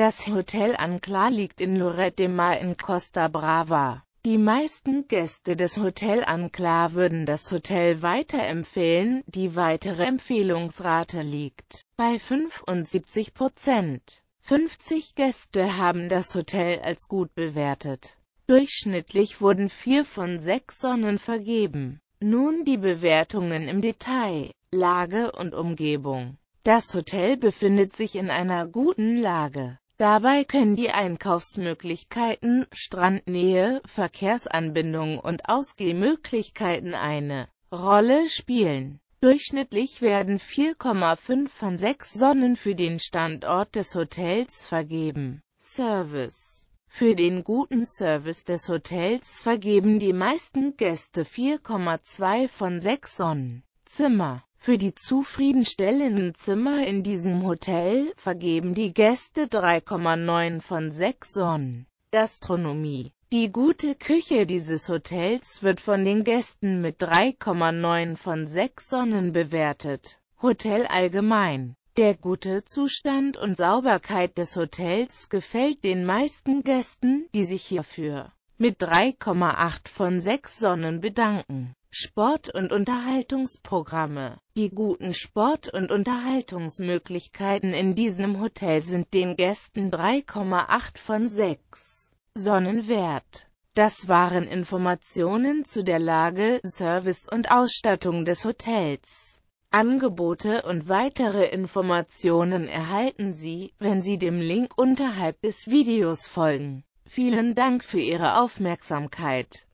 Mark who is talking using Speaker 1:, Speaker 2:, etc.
Speaker 1: Das Hotel Ancla liegt in Lorette de Mar in Costa Brava. Die meisten Gäste des Hotel Ancla würden das Hotel weiterempfehlen, die weitere Empfehlungsrate liegt bei 75 Prozent. 50 Gäste haben das Hotel als gut bewertet. Durchschnittlich wurden vier von sechs Sonnen vergeben. Nun die Bewertungen im Detail, Lage und Umgebung. Das Hotel befindet sich in einer guten Lage. Dabei können die Einkaufsmöglichkeiten, Strandnähe, Verkehrsanbindung und Ausgehmöglichkeiten eine Rolle spielen. Durchschnittlich werden 4,5 von 6 Sonnen für den Standort des Hotels vergeben. Service Für den guten Service des Hotels vergeben die meisten Gäste 4,2 von 6 Sonnen. Zimmer für die zufriedenstellenden Zimmer in diesem Hotel vergeben die Gäste 3,9 von 6 Sonnen. Gastronomie Die gute Küche dieses Hotels wird von den Gästen mit 3,9 von 6 Sonnen bewertet. Hotel allgemein Der gute Zustand und Sauberkeit des Hotels gefällt den meisten Gästen, die sich hierfür mit 3,8 von 6 Sonnen bedanken. Sport- und Unterhaltungsprogramme Die guten Sport- und Unterhaltungsmöglichkeiten in diesem Hotel sind den Gästen 3,8 von 6 Sonnenwert. Das waren Informationen zu der Lage, Service und Ausstattung des Hotels. Angebote und weitere Informationen erhalten Sie, wenn Sie dem Link unterhalb des Videos folgen. Vielen Dank für Ihre Aufmerksamkeit.